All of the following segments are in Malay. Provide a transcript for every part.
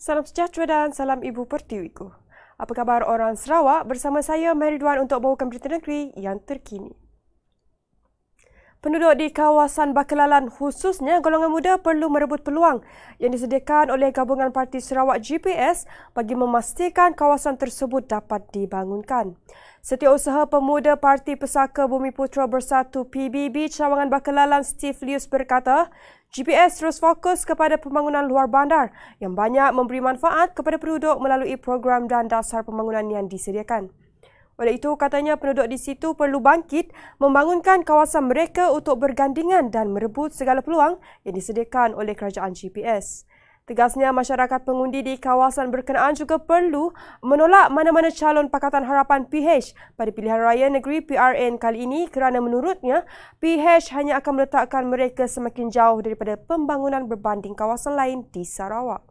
Salam sejahtera dan salam Ibu Pertiwiku. Apa khabar orang Sarawak? Bersama saya Meriduan untuk bawakan berita negeri yang terkini penduduk di kawasan Bakelalan khususnya golongan muda perlu merebut peluang yang disediakan oleh gabungan parti Sarawak GPS bagi memastikan kawasan tersebut dapat dibangunkan. Setiausaha Pemuda Parti Pesaka Bumi Putra Bersatu PBB Cawangan Bakelalan Steve Lius berkata, GPS terus fokus kepada pembangunan luar bandar yang banyak memberi manfaat kepada penduduk melalui program dan dasar pembangunan yang disediakan. Oleh itu, katanya penduduk di situ perlu bangkit membangunkan kawasan mereka untuk bergandingan dan merebut segala peluang yang disediakan oleh kerajaan GPS. Tegasnya, masyarakat pengundi di kawasan berkenaan juga perlu menolak mana-mana calon Pakatan Harapan PH pada pilihan raya negeri PRN kali ini kerana menurutnya PH hanya akan meletakkan mereka semakin jauh daripada pembangunan berbanding kawasan lain di Sarawak.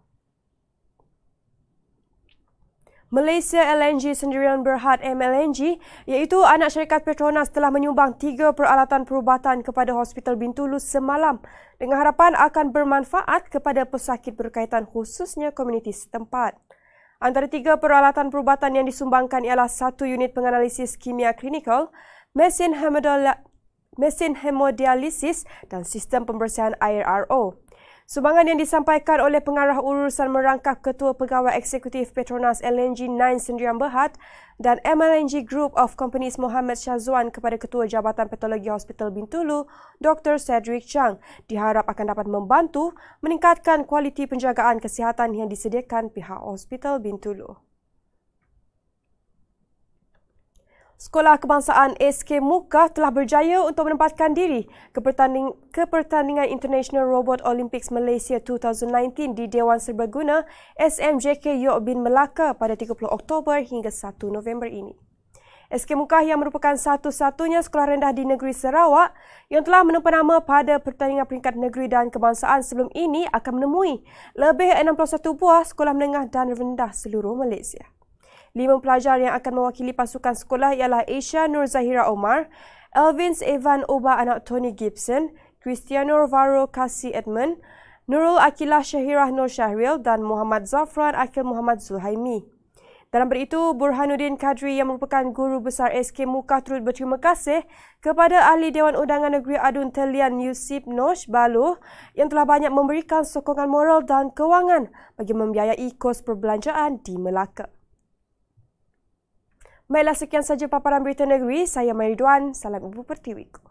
Malaysia LNG Sendirian Berhad MLNG iaitu anak syarikat Petronas telah menyumbang tiga peralatan perubatan kepada Hospital Bintulu semalam dengan harapan akan bermanfaat kepada pesakit berkaitan khususnya komuniti setempat. Antara tiga peralatan perubatan yang disumbangkan ialah satu unit penganalisis kimia klinikal, mesin, hemodialisis dan sistem pembersihan air RO. Sumbangan yang disampaikan oleh pengarah urusan merangkap Ketua Pegawai Eksekutif Petronas LNG 9 Sendirian Berhad dan MLNG Group of Companies Mohamed Shahzuan kepada Ketua Jabatan Patologi Hospital Bintulu, Dr. Cedric Chang, diharap akan dapat membantu meningkatkan kualiti penjagaan kesihatan yang disediakan pihak Hospital Bintulu. Sekolah Kebangsaan SK Muka telah berjaya untuk menempatkan diri ke, pertanding- ke pertandingan International Robot Olympics Malaysia 2019 di Dewan Serbaguna SMJK Yok Bin Melaka pada 30 Oktober hingga 1 November ini. SK Mukah yang merupakan satu-satunya sekolah rendah di negeri Sarawak yang telah menempah nama pada pertandingan peringkat negeri dan kebangsaan sebelum ini akan menemui lebih 61 buah sekolah menengah dan rendah seluruh Malaysia. Lima pelajar yang akan mewakili pasukan sekolah ialah Aisha Nur Zahira Omar, Elvins Evan Oba anak Tony Gibson, Cristiano Varro Kasi Edmund, Nurul Akilah Syahirah Nur Syahril dan Muhammad Zafran Akil Muhammad Zulhaimi. Dalam beritu, Burhanuddin Kadri yang merupakan guru besar SK Muka turut berterima kasih kepada Ahli Dewan Undangan Negeri Adun Telian Yusip Nosh Baluh yang telah banyak memberikan sokongan moral dan kewangan bagi membiayai kos perbelanjaan di Melaka. Baiklah, sekian saja paparan berita negeri. Saya Mary Salam Ibu Pertiwiku.